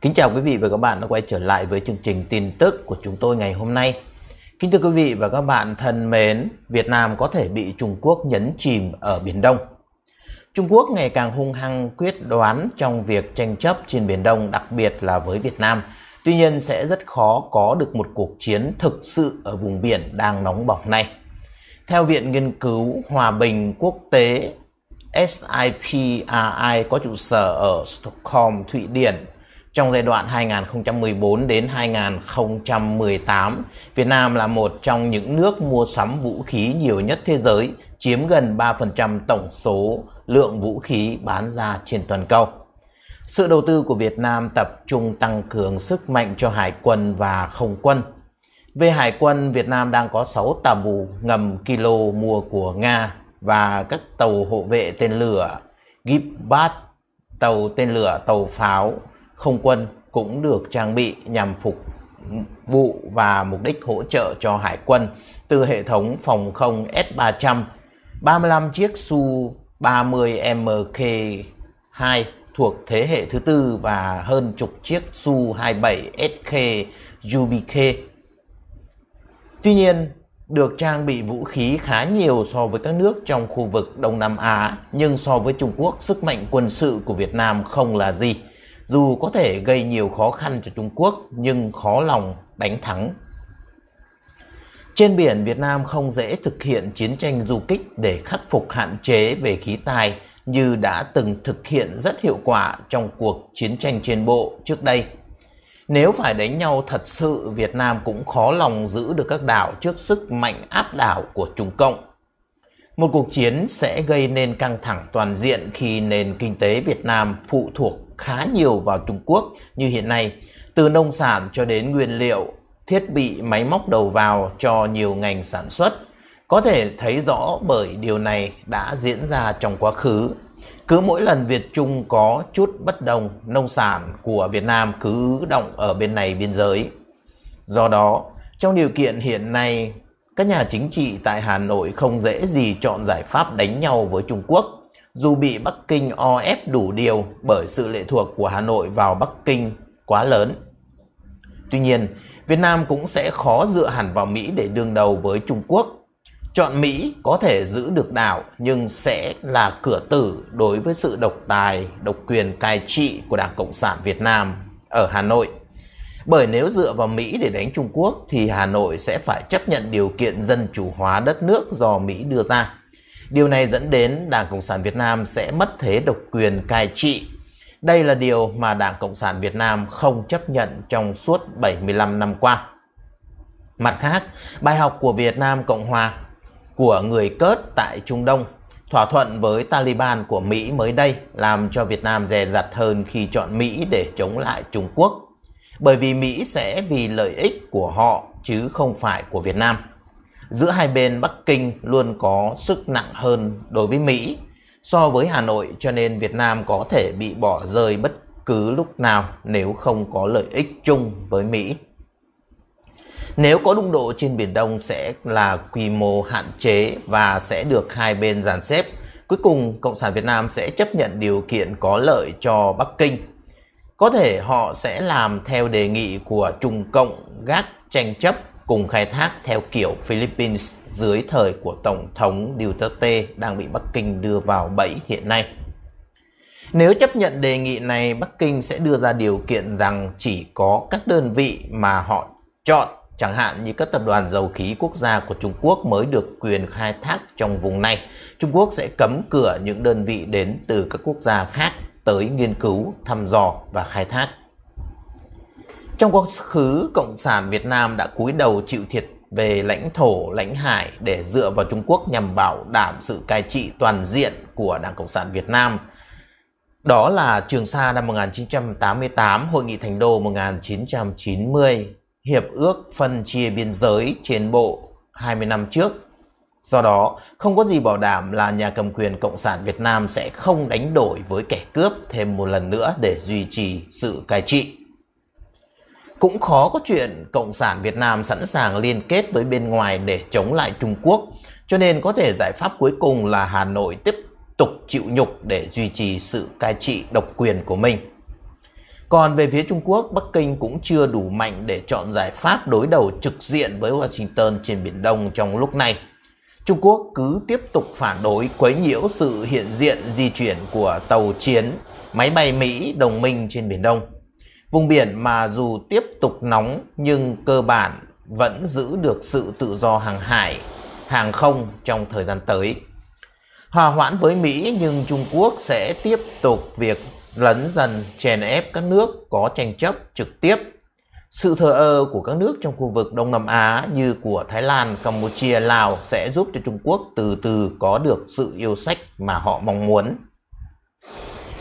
Kính chào quý vị và các bạn đã quay trở lại với chương trình tin tức của chúng tôi ngày hôm nay. Kính thưa quý vị và các bạn thân mến, Việt Nam có thể bị Trung Quốc nhấn chìm ở Biển Đông. Trung Quốc ngày càng hung hăng quyết đoán trong việc tranh chấp trên Biển Đông, đặc biệt là với Việt Nam. Tuy nhiên sẽ rất khó có được một cuộc chiến thực sự ở vùng biển đang nóng bỏng này. Theo Viện Nghiên cứu Hòa bình Quốc tế SIPRI có trụ sở ở Stockholm, Thụy Điển trong giai đoạn 2014 đến 2018, Việt Nam là một trong những nước mua sắm vũ khí nhiều nhất thế giới, chiếm gần 3% tổng số lượng vũ khí bán ra trên toàn cầu. Sự đầu tư của Việt Nam tập trung tăng cường sức mạnh cho hải quân và không quân. Về hải quân, Việt Nam đang có 6 tàu mù ngầm kilo mua của Nga và các tàu hộ vệ tên lửa, Gipbat, tàu tên lửa, tàu pháo, không quân cũng được trang bị nhằm phục vụ và mục đích hỗ trợ cho hải quân từ hệ thống phòng không S-300, 35 chiếc Su-30MK2 thuộc thế hệ thứ tư và hơn chục chiếc Su-27SK UBK. Tuy nhiên, được trang bị vũ khí khá nhiều so với các nước trong khu vực Đông Nam Á, nhưng so với Trung Quốc, sức mạnh quân sự của Việt Nam không là gì dù có thể gây nhiều khó khăn cho Trung Quốc nhưng khó lòng đánh thắng. Trên biển, Việt Nam không dễ thực hiện chiến tranh du kích để khắc phục hạn chế về khí tài như đã từng thực hiện rất hiệu quả trong cuộc chiến tranh trên bộ trước đây. Nếu phải đánh nhau thật sự, Việt Nam cũng khó lòng giữ được các đảo trước sức mạnh áp đảo của Trung Cộng. Một cuộc chiến sẽ gây nên căng thẳng toàn diện khi nền kinh tế Việt Nam phụ thuộc khá nhiều vào Trung Quốc như hiện nay, từ nông sản cho đến nguyên liệu, thiết bị máy móc đầu vào cho nhiều ngành sản xuất. Có thể thấy rõ bởi điều này đã diễn ra trong quá khứ. Cứ mỗi lần Việt Trung có chút bất đồng, nông sản của Việt Nam cứ động ở bên này biên giới. Do đó, trong điều kiện hiện nay, các nhà chính trị tại Hà Nội không dễ gì chọn giải pháp đánh nhau với Trung Quốc dù bị Bắc Kinh o ép đủ điều bởi sự lệ thuộc của Hà Nội vào Bắc Kinh quá lớn. Tuy nhiên, Việt Nam cũng sẽ khó dựa hẳn vào Mỹ để đương đầu với Trung Quốc. Chọn Mỹ có thể giữ được đảo nhưng sẽ là cửa tử đối với sự độc tài, độc quyền cai trị của Đảng Cộng sản Việt Nam ở Hà Nội. Bởi nếu dựa vào Mỹ để đánh Trung Quốc thì Hà Nội sẽ phải chấp nhận điều kiện dân chủ hóa đất nước do Mỹ đưa ra. Điều này dẫn đến Đảng Cộng sản Việt Nam sẽ mất thế độc quyền cai trị. Đây là điều mà Đảng Cộng sản Việt Nam không chấp nhận trong suốt 75 năm qua. Mặt khác, bài học của Việt Nam Cộng Hòa của người cớt tại Trung Đông thỏa thuận với Taliban của Mỹ mới đây làm cho Việt Nam dè dặt hơn khi chọn Mỹ để chống lại Trung Quốc. Bởi vì Mỹ sẽ vì lợi ích của họ chứ không phải của Việt Nam giữa hai bên Bắc Kinh luôn có sức nặng hơn đối với Mỹ so với Hà Nội cho nên Việt Nam có thể bị bỏ rơi bất cứ lúc nào nếu không có lợi ích chung với Mỹ. Nếu có đụng độ trên Biển Đông sẽ là quy mô hạn chế và sẽ được hai bên dàn xếp. Cuối cùng, Cộng sản Việt Nam sẽ chấp nhận điều kiện có lợi cho Bắc Kinh. Có thể họ sẽ làm theo đề nghị của Trung Cộng gác tranh chấp cùng khai thác theo kiểu Philippines dưới thời của Tổng thống Duterte đang bị Bắc Kinh đưa vào bẫy hiện nay. Nếu chấp nhận đề nghị này, Bắc Kinh sẽ đưa ra điều kiện rằng chỉ có các đơn vị mà họ chọn, chẳng hạn như các tập đoàn dầu khí quốc gia của Trung Quốc mới được quyền khai thác trong vùng này. Trung Quốc sẽ cấm cửa những đơn vị đến từ các quốc gia khác tới nghiên cứu, thăm dò và khai thác trong quá khứ, Cộng sản Việt Nam đã cúi đầu chịu thiệt về lãnh thổ, lãnh hải để dựa vào Trung Quốc nhằm bảo đảm sự cai trị toàn diện của Đảng Cộng sản Việt Nam. Đó là Trường Sa năm 1988, Hội nghị Thành Đô 1990, Hiệp ước phân chia biên giới trên bộ 20 năm trước. Do đó, không có gì bảo đảm là nhà cầm quyền Cộng sản Việt Nam sẽ không đánh đổi với kẻ cướp thêm một lần nữa để duy trì sự cai trị cũng khó có chuyện Cộng sản Việt Nam sẵn sàng liên kết với bên ngoài để chống lại Trung Quốc. Cho nên có thể giải pháp cuối cùng là Hà Nội tiếp tục chịu nhục để duy trì sự cai trị độc quyền của mình. Còn về phía Trung Quốc, Bắc Kinh cũng chưa đủ mạnh để chọn giải pháp đối đầu trực diện với Washington trên Biển Đông trong lúc này. Trung Quốc cứ tiếp tục phản đối quấy nhiễu sự hiện diện di chuyển của tàu chiến, máy bay Mỹ đồng minh trên Biển Đông. Vùng biển mà dù tiếp tục nóng nhưng cơ bản vẫn giữ được sự tự do hàng hải, hàng không trong thời gian tới. Hòa hoãn với Mỹ nhưng Trung Quốc sẽ tiếp tục việc lấn dần chèn ép các nước có tranh chấp trực tiếp. Sự thờ ơ của các nước trong khu vực Đông Nam Á như của Thái Lan, Campuchia, Lào sẽ giúp cho Trung Quốc từ từ có được sự yêu sách mà họ mong muốn.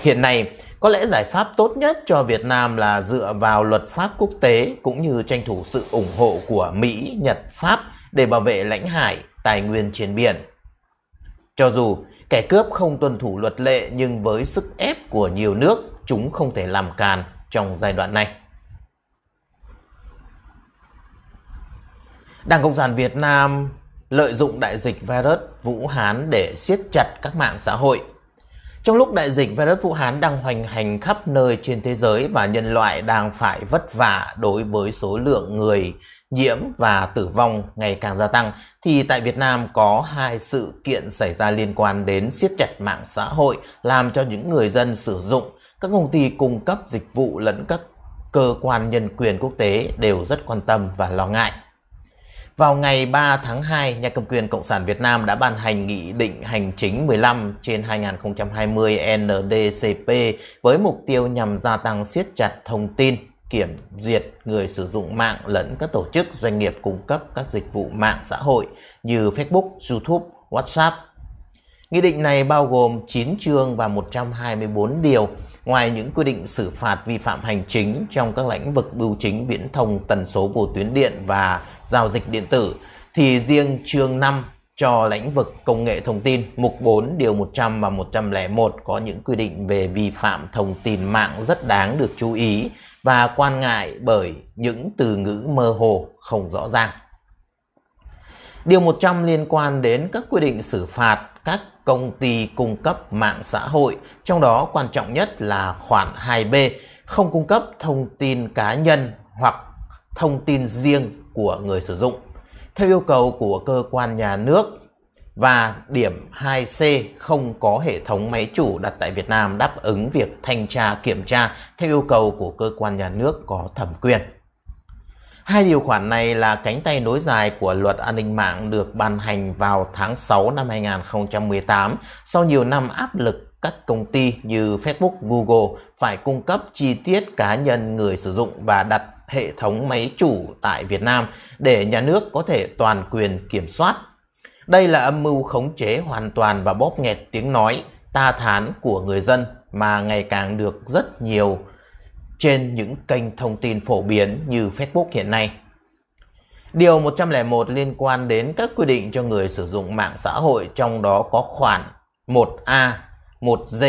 Hiện nay, có lẽ giải pháp tốt nhất cho Việt Nam là dựa vào luật pháp quốc tế cũng như tranh thủ sự ủng hộ của Mỹ, Nhật, Pháp để bảo vệ lãnh hải, tài nguyên trên biển. Cho dù kẻ cướp không tuân thủ luật lệ nhưng với sức ép của nhiều nước, chúng không thể làm càn trong giai đoạn này. Đảng Cộng sản Việt Nam lợi dụng đại dịch virus Vũ Hán để siết chặt các mạng xã hội – trong lúc đại dịch virus Vũ Hán đang hoành hành khắp nơi trên thế giới và nhân loại đang phải vất vả đối với số lượng người nhiễm và tử vong ngày càng gia tăng, thì tại Việt Nam có hai sự kiện xảy ra liên quan đến siết chặt mạng xã hội làm cho những người dân sử dụng, các công ty cung cấp dịch vụ lẫn các cơ quan nhân quyền quốc tế đều rất quan tâm và lo ngại. Vào ngày 3 tháng 2, nhà cầm quyền Cộng sản Việt Nam đã ban hành Nghị định Hành chính 15 trên 2020 NDCP với mục tiêu nhằm gia tăng siết chặt thông tin, kiểm duyệt người sử dụng mạng lẫn các tổ chức doanh nghiệp cung cấp các dịch vụ mạng xã hội như Facebook, YouTube, WhatsApp. Nghị định này bao gồm 9 chương và 124 điều Ngoài những quy định xử phạt vi phạm hành chính trong các lĩnh vực bưu chính viễn thông tần số vô tuyến điện và giao dịch điện tử, thì riêng chương 5 cho lĩnh vực công nghệ thông tin, mục 4, điều 100 và 101 có những quy định về vi phạm thông tin mạng rất đáng được chú ý và quan ngại bởi những từ ngữ mơ hồ không rõ ràng. Điều 100 liên quan đến các quy định xử phạt các công ty cung cấp mạng xã hội, trong đó quan trọng nhất là khoản 2B, không cung cấp thông tin cá nhân hoặc thông tin riêng của người sử dụng. Theo yêu cầu của cơ quan nhà nước và điểm 2C không có hệ thống máy chủ đặt tại Việt Nam đáp ứng việc thanh tra kiểm tra theo yêu cầu của cơ quan nhà nước có thẩm quyền. Hai điều khoản này là cánh tay nối dài của luật an ninh mạng được ban hành vào tháng 6 năm 2018 sau nhiều năm áp lực các công ty như Facebook, Google phải cung cấp chi tiết cá nhân người sử dụng và đặt hệ thống máy chủ tại Việt Nam để nhà nước có thể toàn quyền kiểm soát. Đây là âm mưu khống chế hoàn toàn và bóp nghẹt tiếng nói, ta thán của người dân mà ngày càng được rất nhiều trên những kênh thông tin phổ biến như Facebook hiện nay. Điều 101 liên quan đến các quy định cho người sử dụng mạng xã hội trong đó có khoản 1A, 1 d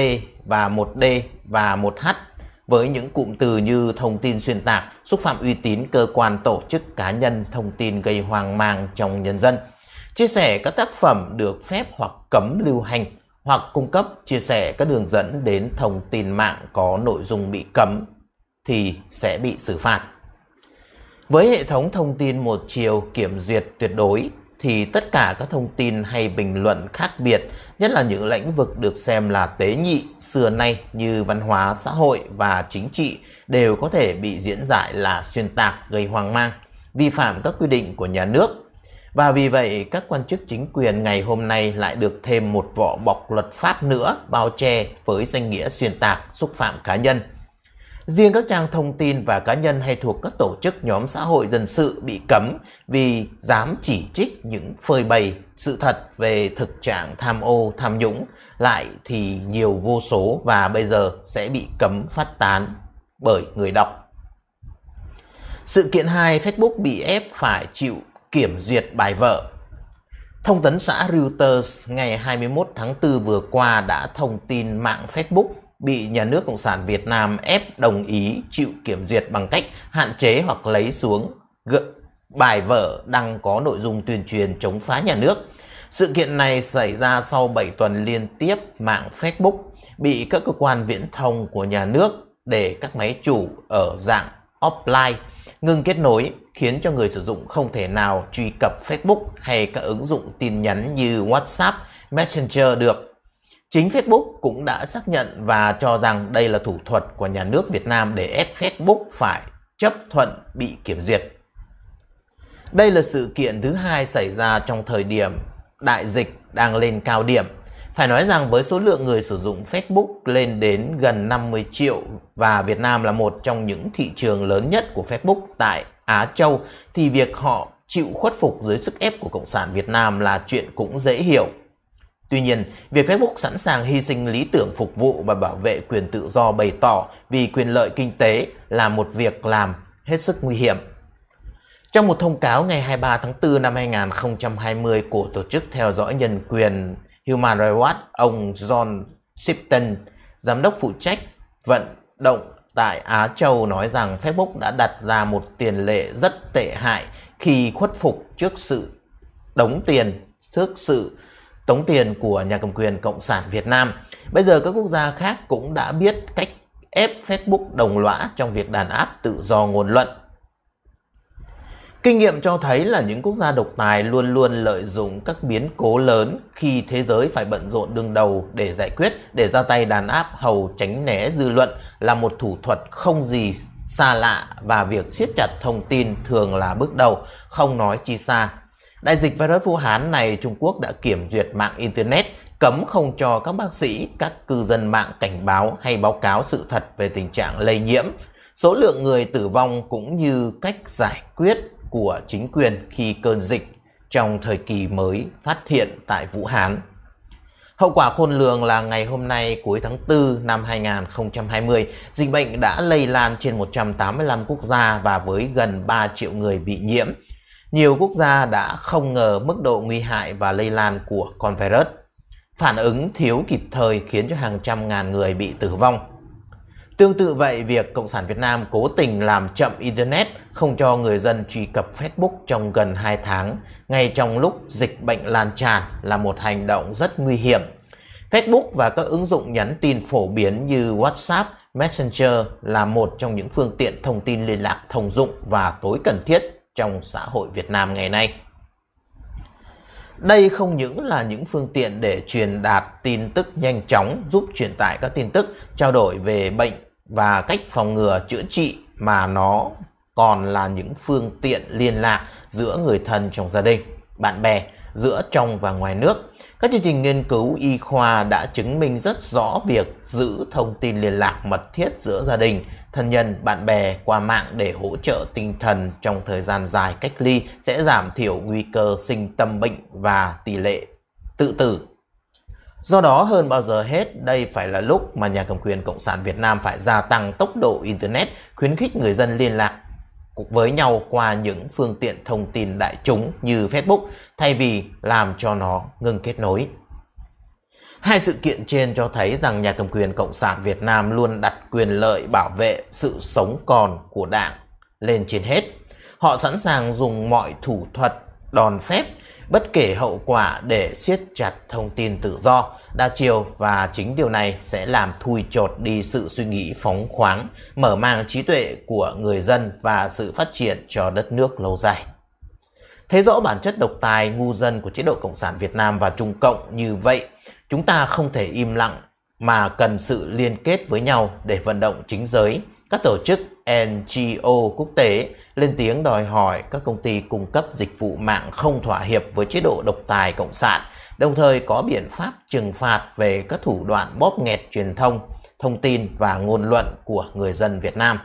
và 1D và 1H với những cụm từ như thông tin xuyên tạc, xúc phạm uy tín cơ quan tổ chức cá nhân, thông tin gây hoang mang trong nhân dân, chia sẻ các tác phẩm được phép hoặc cấm lưu hành hoặc cung cấp chia sẻ các đường dẫn đến thông tin mạng có nội dung bị cấm thì sẽ bị xử phạt. Với hệ thống thông tin một chiều kiểm duyệt tuyệt đối thì tất cả các thông tin hay bình luận khác biệt, nhất là những lĩnh vực được xem là tế nhị xưa nay như văn hóa, xã hội và chính trị đều có thể bị diễn giải là xuyên tạc gây hoang mang, vi phạm các quy định của nhà nước. Và vì vậy, các quan chức chính quyền ngày hôm nay lại được thêm một vỏ bọc luật pháp nữa bao che với danh nghĩa xuyên tạc, xúc phạm cá nhân. Riêng các trang thông tin và cá nhân hay thuộc các tổ chức nhóm xã hội dân sự bị cấm vì dám chỉ trích những phơi bày sự thật về thực trạng tham ô, tham nhũng lại thì nhiều vô số và bây giờ sẽ bị cấm phát tán bởi người đọc. Sự kiện 2 Facebook bị ép phải chịu kiểm duyệt bài vợ Thông tấn xã Reuters ngày 21 tháng 4 vừa qua đã thông tin mạng Facebook bị nhà nước Cộng sản Việt Nam ép đồng ý chịu kiểm duyệt bằng cách hạn chế hoặc lấy xuống gỡ bài vở đang có nội dung tuyên truyền chống phá nhà nước. Sự kiện này xảy ra sau 7 tuần liên tiếp mạng Facebook bị các cơ quan viễn thông của nhà nước để các máy chủ ở dạng offline ngừng kết nối khiến cho người sử dụng không thể nào truy cập Facebook hay các ứng dụng tin nhắn như WhatsApp, Messenger được. Chính Facebook cũng đã xác nhận và cho rằng đây là thủ thuật của nhà nước Việt Nam để ép Facebook phải chấp thuận bị kiểm duyệt. Đây là sự kiện thứ hai xảy ra trong thời điểm đại dịch đang lên cao điểm. Phải nói rằng với số lượng người sử dụng Facebook lên đến gần 50 triệu và Việt Nam là một trong những thị trường lớn nhất của Facebook tại Á Châu thì việc họ chịu khuất phục dưới sức ép của Cộng sản Việt Nam là chuyện cũng dễ hiểu. Tuy nhiên, việc Facebook sẵn sàng hy sinh lý tưởng phục vụ và bảo vệ quyền tự do bày tỏ vì quyền lợi kinh tế là một việc làm hết sức nguy hiểm. Trong một thông cáo ngày 23 tháng 4 năm 2020 của Tổ chức Theo dõi Nhân quyền Human Rights Watch, ông John Shipton, giám đốc phụ trách vận động tại Á Châu nói rằng Facebook đã đặt ra một tiền lệ rất tệ hại khi khuất phục trước sự đóng tiền, trước sự tống tiền của nhà cầm quyền Cộng sản Việt Nam. Bây giờ các quốc gia khác cũng đã biết cách ép Facebook đồng lõa trong việc đàn áp tự do ngôn luận. Kinh nghiệm cho thấy là những quốc gia độc tài luôn luôn lợi dụng các biến cố lớn khi thế giới phải bận rộn đương đầu để giải quyết, để ra tay đàn áp hầu tránh né dư luận là một thủ thuật không gì xa lạ và việc siết chặt thông tin thường là bước đầu, không nói chi xa Đại dịch virus Vũ Hán này Trung Quốc đã kiểm duyệt mạng Internet, cấm không cho các bác sĩ, các cư dân mạng cảnh báo hay báo cáo sự thật về tình trạng lây nhiễm, số lượng người tử vong cũng như cách giải quyết của chính quyền khi cơn dịch trong thời kỳ mới phát hiện tại Vũ Hán. Hậu quả khôn lường là ngày hôm nay cuối tháng 4 năm 2020, dịch bệnh đã lây lan trên 185 quốc gia và với gần 3 triệu người bị nhiễm nhiều quốc gia đã không ngờ mức độ nguy hại và lây lan của con virus. Phản ứng thiếu kịp thời khiến cho hàng trăm ngàn người bị tử vong. Tương tự vậy, việc Cộng sản Việt Nam cố tình làm chậm Internet không cho người dân truy cập Facebook trong gần 2 tháng, ngay trong lúc dịch bệnh lan tràn là một hành động rất nguy hiểm. Facebook và các ứng dụng nhắn tin phổ biến như WhatsApp, Messenger là một trong những phương tiện thông tin liên lạc thông dụng và tối cần thiết trong xã hội Việt Nam ngày nay. Đây không những là những phương tiện để truyền đạt tin tức nhanh chóng giúp truyền tải các tin tức, trao đổi về bệnh và cách phòng ngừa chữa trị mà nó còn là những phương tiện liên lạc giữa người thân trong gia đình, bạn bè giữa trong và ngoài nước. Các chương trình nghiên cứu y khoa đã chứng minh rất rõ việc giữ thông tin liên lạc mật thiết giữa gia đình, thân nhân, bạn bè qua mạng để hỗ trợ tinh thần trong thời gian dài cách ly sẽ giảm thiểu nguy cơ sinh tâm bệnh và tỷ lệ tự tử. Do đó hơn bao giờ hết đây phải là lúc mà nhà cầm quyền Cộng sản Việt Nam phải gia tăng tốc độ Internet, khuyến khích người dân liên lạc với nhau qua những phương tiện thông tin đại chúng như Facebook thay vì làm cho nó ngừng kết nối. Hai sự kiện trên cho thấy rằng nhà cầm quyền Cộng sản Việt Nam luôn đặt quyền lợi bảo vệ sự sống còn của Đảng lên trên hết. Họ sẵn sàng dùng mọi thủ thuật, đòn phép, bất kể hậu quả để siết chặt thông tin tự do, đa chiều và chính điều này sẽ làm thui chột đi sự suy nghĩ phóng khoáng, mở mang trí tuệ của người dân và sự phát triển cho đất nước lâu dài. Thấy rõ bản chất độc tài ngu dân của chế độ Cộng sản Việt Nam và Trung Cộng như vậy, chúng ta không thể im lặng mà cần sự liên kết với nhau để vận động chính giới, các tổ chức NGO quốc tế lên tiếng đòi hỏi các công ty cung cấp dịch vụ mạng không thỏa hiệp với chế độ độc tài cộng sản đồng thời có biện pháp trừng phạt về các thủ đoạn bóp nghẹt truyền thông, thông tin và ngôn luận của người dân Việt Nam.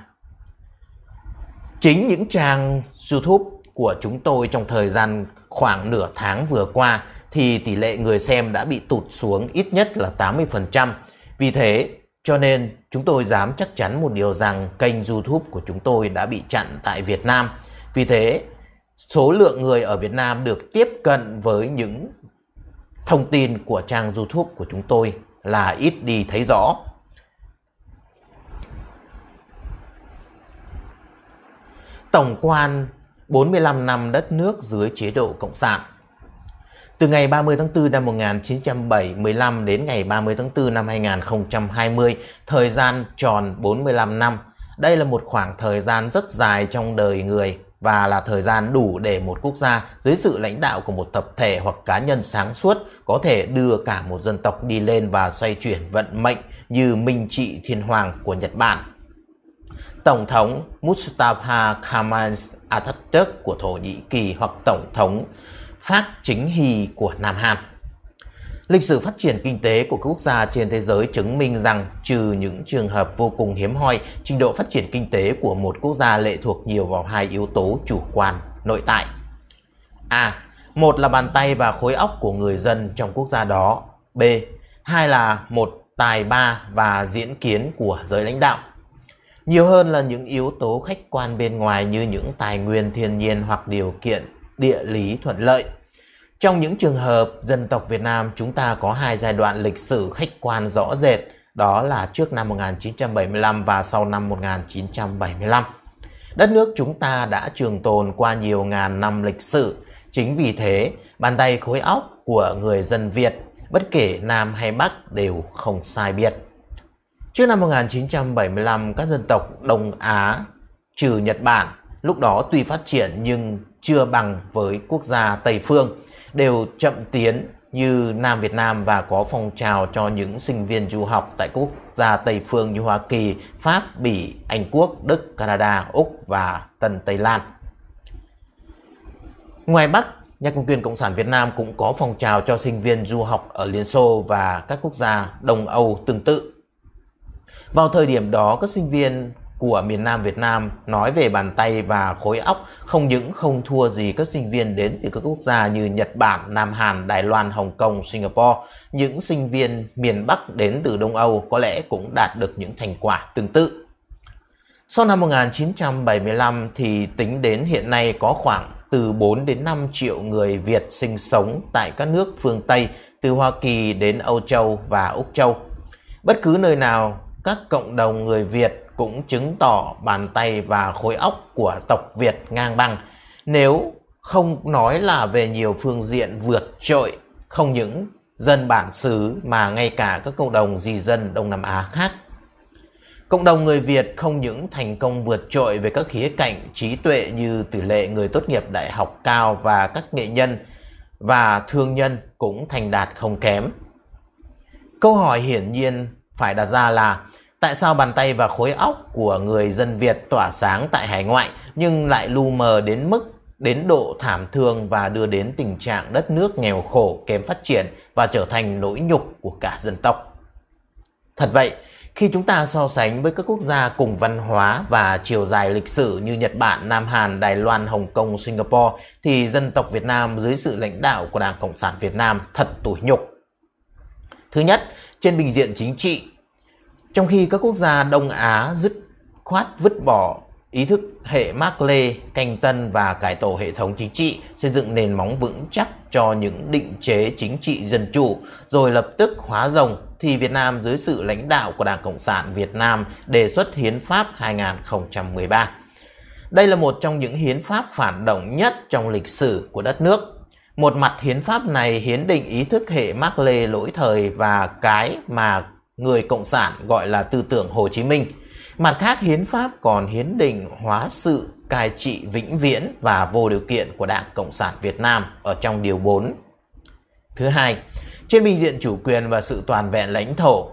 Chính những trang YouTube của chúng tôi trong thời gian khoảng nửa tháng vừa qua thì tỷ lệ người xem đã bị tụt xuống ít nhất là 80%. Vì thế, cho nên chúng tôi dám chắc chắn một điều rằng kênh YouTube của chúng tôi đã bị chặn tại Việt Nam. Vì thế, số lượng người ở Việt Nam được tiếp cận với những thông tin của trang YouTube của chúng tôi là ít đi thấy rõ. Tổng quan 45 năm đất nước dưới chế độ Cộng sản. Từ ngày 30 tháng 4 năm 1975 đến ngày 30 tháng 4 năm 2020, thời gian tròn 45 năm. Đây là một khoảng thời gian rất dài trong đời người và là thời gian đủ để một quốc gia dưới sự lãnh đạo của một tập thể hoặc cá nhân sáng suốt có thể đưa cả một dân tộc đi lên và xoay chuyển vận mệnh như Minh Trị Thiên Hoàng của Nhật Bản. Tổng thống Mustafa Kemal Atatürk của Thổ Nhĩ Kỳ hoặc Tổng thống Pháp Chính Hy của Nam Hàn. Lịch sử phát triển kinh tế của các quốc gia trên thế giới chứng minh rằng trừ những trường hợp vô cùng hiếm hoi, trình độ phát triển kinh tế của một quốc gia lệ thuộc nhiều vào hai yếu tố chủ quan, nội tại. A. Một là bàn tay và khối óc của người dân trong quốc gia đó. B. Hai là một tài ba và diễn kiến của giới lãnh đạo. Nhiều hơn là những yếu tố khách quan bên ngoài như những tài nguyên thiên nhiên hoặc điều kiện địa lý thuận lợi. Trong những trường hợp dân tộc Việt Nam chúng ta có hai giai đoạn lịch sử khách quan rõ rệt, đó là trước năm 1975 và sau năm 1975. Đất nước chúng ta đã trường tồn qua nhiều ngàn năm lịch sử, chính vì thế bàn tay khối óc của người dân Việt, bất kể Nam hay Bắc đều không sai biệt. Trước năm 1975, các dân tộc Đông Á, trừ Nhật Bản, lúc đó tuy phát triển nhưng chưa bằng với quốc gia Tây Phương, đều chậm tiến như Nam Việt Nam và có phong trào cho những sinh viên du học tại quốc gia Tây phương như Hoa Kỳ, Pháp, Bỉ, Anh Quốc, Đức, Canada, Úc và Tân Tây Lan. Ngoài Bắc, nhà công quyền Cộng sản Việt Nam cũng có phong trào cho sinh viên du học ở Liên Xô và các quốc gia Đông Âu tương tự. Vào thời điểm đó, các sinh viên của miền Nam Việt Nam nói về bàn tay và khối óc không những không thua gì các sinh viên đến từ các quốc gia như Nhật Bản, Nam Hàn, Đài Loan, Hồng Kông, Singapore. Những sinh viên miền Bắc đến từ Đông Âu có lẽ cũng đạt được những thành quả tương tự. Sau năm 1975 thì tính đến hiện nay có khoảng từ 4 đến 5 triệu người Việt sinh sống tại các nước phương Tây từ Hoa Kỳ đến Âu Châu và Úc Châu. Bất cứ nơi nào, các cộng đồng người Việt cũng chứng tỏ bàn tay và khối óc của tộc Việt ngang bằng. Nếu không nói là về nhiều phương diện vượt trội, không những dân bản xứ mà ngay cả các cộng đồng di dân Đông Nam Á khác. Cộng đồng người Việt không những thành công vượt trội về các khía cạnh trí tuệ như tỷ lệ người tốt nghiệp đại học cao và các nghệ nhân và thương nhân cũng thành đạt không kém. Câu hỏi hiển nhiên phải đặt ra là Tại sao bàn tay và khối óc của người dân Việt tỏa sáng tại hải ngoại nhưng lại lu mờ đến mức đến độ thảm thương và đưa đến tình trạng đất nước nghèo khổ, kém phát triển và trở thành nỗi nhục của cả dân tộc. Thật vậy, khi chúng ta so sánh với các quốc gia cùng văn hóa và chiều dài lịch sử như Nhật Bản, Nam Hàn, Đài Loan, Hồng Kông, Singapore thì dân tộc Việt Nam dưới sự lãnh đạo của Đảng Cộng sản Việt Nam thật tủi nhục. Thứ nhất, trên bình diện chính trị, trong khi các quốc gia Đông Á dứt khoát vứt bỏ ý thức hệ Mác Lê, Canh Tân và cải tổ hệ thống chính trị, xây dựng nền móng vững chắc cho những định chế chính trị dân chủ, rồi lập tức hóa rồng thì Việt Nam dưới sự lãnh đạo của Đảng Cộng sản Việt Nam đề xuất Hiến pháp 2013. Đây là một trong những hiến pháp phản động nhất trong lịch sử của đất nước. Một mặt hiến pháp này hiến định ý thức hệ Mác Lê lỗi thời và cái mà người Cộng sản gọi là tư tưởng Hồ Chí Minh. Mặt khác, hiến pháp còn hiến định hóa sự cai trị vĩnh viễn và vô điều kiện của Đảng Cộng sản Việt Nam ở trong Điều 4. Thứ hai, trên bình diện chủ quyền và sự toàn vẹn lãnh thổ,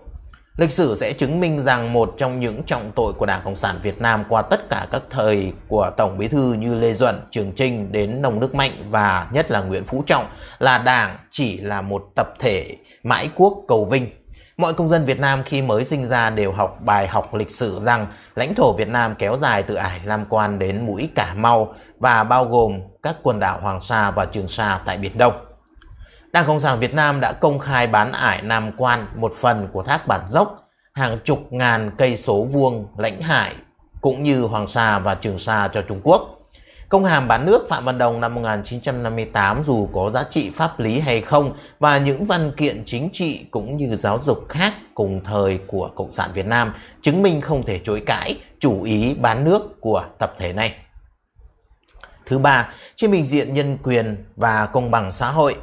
lịch sử sẽ chứng minh rằng một trong những trọng tội của Đảng Cộng sản Việt Nam qua tất cả các thời của Tổng Bí thư như Lê Duẩn, Trường Trinh đến Nông Đức Mạnh và nhất là Nguyễn Phú Trọng là Đảng chỉ là một tập thể mãi quốc cầu vinh Mọi công dân Việt Nam khi mới sinh ra đều học bài học lịch sử rằng lãnh thổ Việt Nam kéo dài từ Ải Lam Quan đến mũi Cà Mau và bao gồm các quần đảo Hoàng Sa và Trường Sa tại Biển Đông. Đảng Cộng sản Việt Nam đã công khai bán Ải Nam Quan một phần của thác Bản Dốc, hàng chục ngàn cây số vuông lãnh hải cũng như Hoàng Sa và Trường Sa cho Trung Quốc. Công hàm bán nước Phạm Văn Đồng năm 1958 dù có giá trị pháp lý hay không và những văn kiện chính trị cũng như giáo dục khác cùng thời của Cộng sản Việt Nam chứng minh không thể chối cãi chủ ý bán nước của tập thể này. Thứ ba, trên bình diện nhân quyền và công bằng xã hội,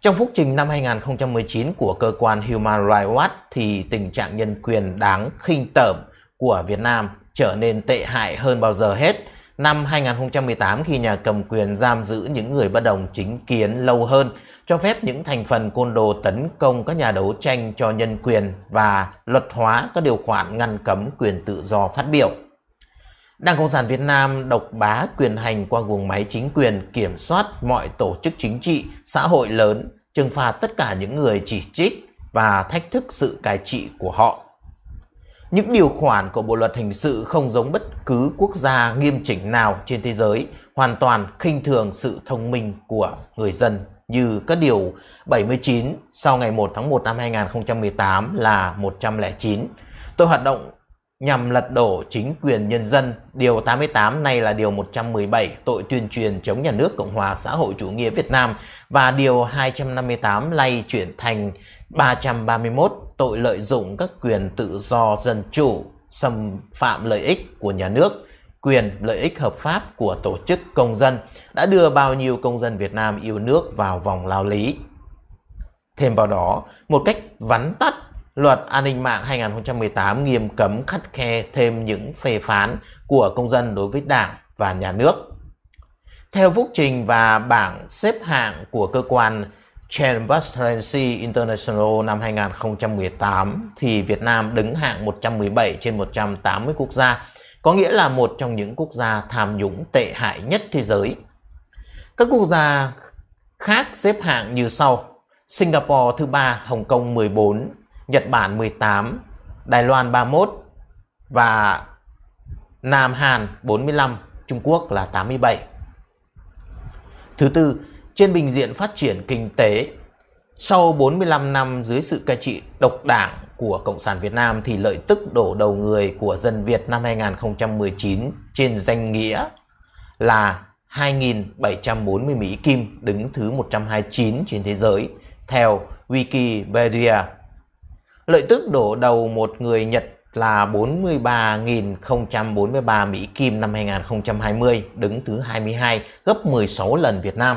trong phúc trình năm 2019 của cơ quan Human Rights Watch thì tình trạng nhân quyền đáng khinh tởm của Việt Nam trở nên tệ hại hơn bao giờ hết năm 2018 khi nhà cầm quyền giam giữ những người bất đồng chính kiến lâu hơn, cho phép những thành phần côn đồ tấn công các nhà đấu tranh cho nhân quyền và luật hóa các điều khoản ngăn cấm quyền tự do phát biểu. Đảng Cộng sản Việt Nam độc bá quyền hành qua guồng máy chính quyền kiểm soát mọi tổ chức chính trị, xã hội lớn, trừng phạt tất cả những người chỉ trích và thách thức sự cai trị của họ những điều khoản của Bộ luật hình sự không giống bất cứ quốc gia nghiêm chỉnh nào trên thế giới, hoàn toàn khinh thường sự thông minh của người dân như các điều 79 sau ngày 1 tháng 1 năm 2018 là 109. Tội hoạt động nhằm lật đổ chính quyền nhân dân, điều 88 này là điều 117 tội tuyên truyền chống nhà nước Cộng hòa xã hội chủ nghĩa Việt Nam và điều 258 lay chuyển thành 331 tội lợi dụng các quyền tự do dân chủ, xâm phạm lợi ích của nhà nước, quyền lợi ích hợp pháp của tổ chức công dân đã đưa bao nhiêu công dân Việt Nam yêu nước vào vòng lao lý. Thêm vào đó, một cách vắn tắt, luật an ninh mạng 2018 nghiêm cấm khắt khe thêm những phê phán của công dân đối với đảng và nhà nước. Theo phúc trình và bảng xếp hạng của cơ quan Transparency International năm 2018 thì Việt Nam đứng hạng 117 trên 180 quốc gia, có nghĩa là một trong những quốc gia tham nhũng tệ hại nhất thế giới. Các quốc gia khác xếp hạng như sau: Singapore thứ ba, Hồng Kông 14, Nhật Bản 18, Đài Loan 31 và Nam Hàn 45, Trung Quốc là 87. Thứ tư, trên bình diện phát triển kinh tế, sau 45 năm dưới sự cai trị độc đảng của Cộng sản Việt Nam thì lợi tức đổ đầu người của dân Việt năm 2019 trên danh nghĩa là 2.740 Mỹ Kim đứng thứ 129 trên thế giới theo Wikipedia. Lợi tức đổ đầu một người Nhật là 43.043 Mỹ Kim năm 2020 đứng thứ 22 gấp 16 lần Việt Nam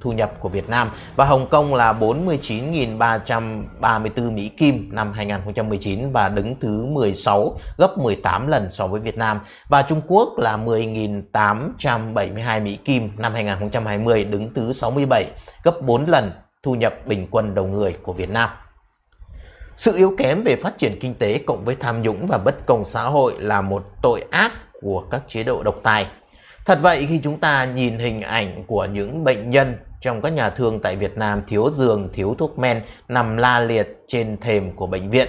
thu nhập của Việt Nam và Hồng Kông là 49.334 Mỹ Kim năm 2019 và đứng thứ 16 gấp 18 lần so với Việt Nam và Trung Quốc là 10.872 Mỹ Kim năm 2020 đứng thứ 67 gấp 4 lần thu nhập bình quân đầu người của Việt Nam. Sự yếu kém về phát triển kinh tế cộng với tham nhũng và bất công xã hội là một tội ác của các chế độ độc tài Thật vậy khi chúng ta nhìn hình ảnh của những bệnh nhân trong các nhà thương tại Việt Nam thiếu giường, thiếu thuốc men nằm la liệt trên thềm của bệnh viện.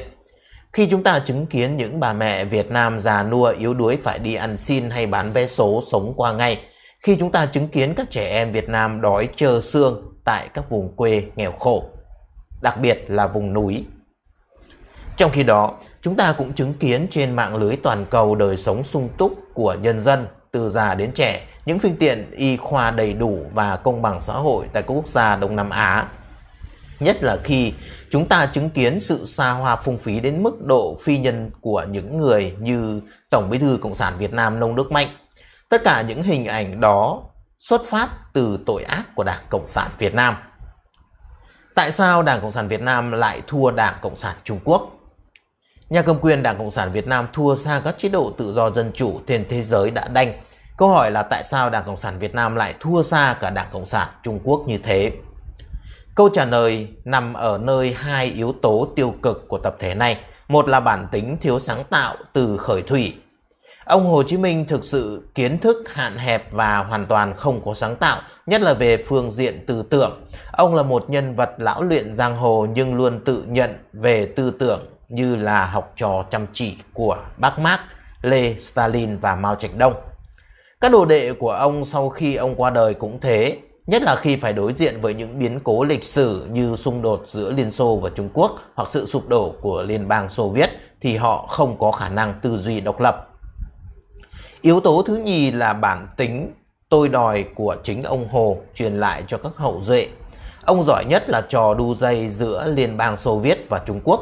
Khi chúng ta chứng kiến những bà mẹ Việt Nam già nua yếu đuối phải đi ăn xin hay bán vé số sống qua ngày, khi chúng ta chứng kiến các trẻ em Việt Nam đói chờ xương tại các vùng quê nghèo khổ, đặc biệt là vùng núi. Trong khi đó, chúng ta cũng chứng kiến trên mạng lưới toàn cầu đời sống sung túc của nhân dân từ già đến trẻ, những phương tiện y khoa đầy đủ và công bằng xã hội tại các quốc gia Đông Nam Á. Nhất là khi chúng ta chứng kiến sự xa hoa phung phí đến mức độ phi nhân của những người như Tổng Bí thư Cộng sản Việt Nam Nông Đức Mạnh. Tất cả những hình ảnh đó xuất phát từ tội ác của Đảng Cộng sản Việt Nam. Tại sao Đảng Cộng sản Việt Nam lại thua Đảng Cộng sản Trung Quốc? Nhà cầm quyền Đảng Cộng sản Việt Nam thua xa các chế độ tự do dân chủ trên thế giới đã đanh. Câu hỏi là tại sao Đảng Cộng sản Việt Nam lại thua xa cả Đảng Cộng sản Trung Quốc như thế? Câu trả lời nằm ở nơi hai yếu tố tiêu cực của tập thể này. Một là bản tính thiếu sáng tạo từ khởi thủy. Ông Hồ Chí Minh thực sự kiến thức hạn hẹp và hoàn toàn không có sáng tạo, nhất là về phương diện tư tưởng. Ông là một nhân vật lão luyện giang hồ nhưng luôn tự nhận về tư tưởng như là học trò chăm chỉ của bác Marx, Lê, Stalin và Mao Trạch Đông. Các đồ đệ của ông sau khi ông qua đời cũng thế, nhất là khi phải đối diện với những biến cố lịch sử như xung đột giữa Liên Xô và Trung Quốc hoặc sự sụp đổ của Liên bang Xô Viết thì họ không có khả năng tư duy độc lập. Yếu tố thứ nhì là bản tính tôi đòi của chính ông Hồ truyền lại cho các hậu duệ. Ông giỏi nhất là trò đu dây giữa Liên bang Xô Viết và Trung Quốc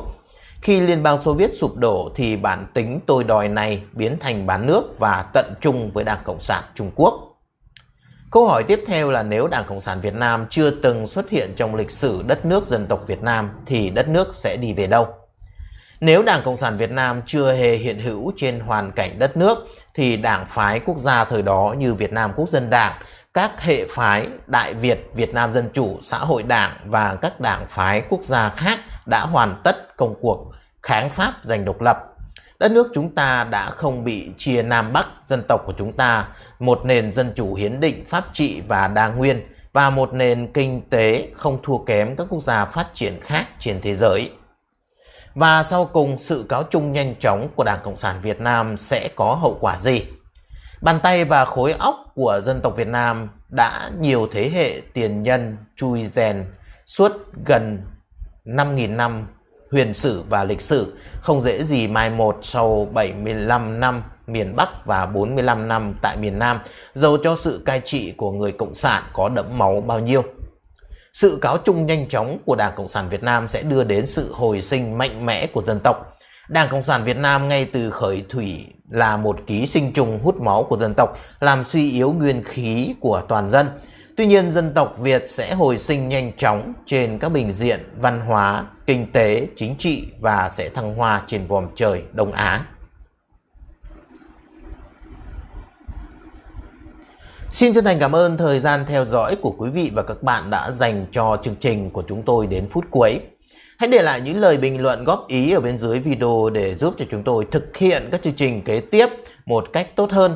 khi Liên bang Xô Viết sụp đổ thì bản tính tôi đòi này biến thành bán nước và tận trung với Đảng Cộng sản Trung Quốc. Câu hỏi tiếp theo là nếu Đảng Cộng sản Việt Nam chưa từng xuất hiện trong lịch sử đất nước dân tộc Việt Nam thì đất nước sẽ đi về đâu? Nếu Đảng Cộng sản Việt Nam chưa hề hiện hữu trên hoàn cảnh đất nước thì đảng phái quốc gia thời đó như Việt Nam Quốc dân Đảng, các hệ phái Đại Việt, Việt Nam Dân Chủ, Xã hội Đảng và các đảng phái quốc gia khác đã hoàn tất công cuộc kháng Pháp giành độc lập. Đất nước chúng ta đã không bị chia Nam Bắc, dân tộc của chúng ta, một nền dân chủ hiến định, pháp trị và đa nguyên và một nền kinh tế không thua kém các quốc gia phát triển khác trên thế giới. Và sau cùng sự cáo chung nhanh chóng của Đảng Cộng sản Việt Nam sẽ có hậu quả gì? Bàn tay và khối óc của dân tộc Việt Nam đã nhiều thế hệ tiền nhân chui rèn suốt gần 5.000 năm huyền sử và lịch sử không dễ gì mai một sau 75 năm miền Bắc và 45 năm tại miền Nam, dầu cho sự cai trị của người Cộng sản có đẫm máu bao nhiêu. Sự cáo chung nhanh chóng của Đảng Cộng sản Việt Nam sẽ đưa đến sự hồi sinh mạnh mẽ của dân tộc. Đảng Cộng sản Việt Nam ngay từ khởi thủy là một ký sinh trùng hút máu của dân tộc, làm suy yếu nguyên khí của toàn dân, Tuy nhiên dân tộc Việt sẽ hồi sinh nhanh chóng trên các bình diện văn hóa, kinh tế, chính trị và sẽ thăng hoa trên vòm trời Đông Á. Xin chân thành cảm ơn thời gian theo dõi của quý vị và các bạn đã dành cho chương trình của chúng tôi đến phút cuối. Hãy để lại những lời bình luận góp ý ở bên dưới video để giúp cho chúng tôi thực hiện các chương trình kế tiếp một cách tốt hơn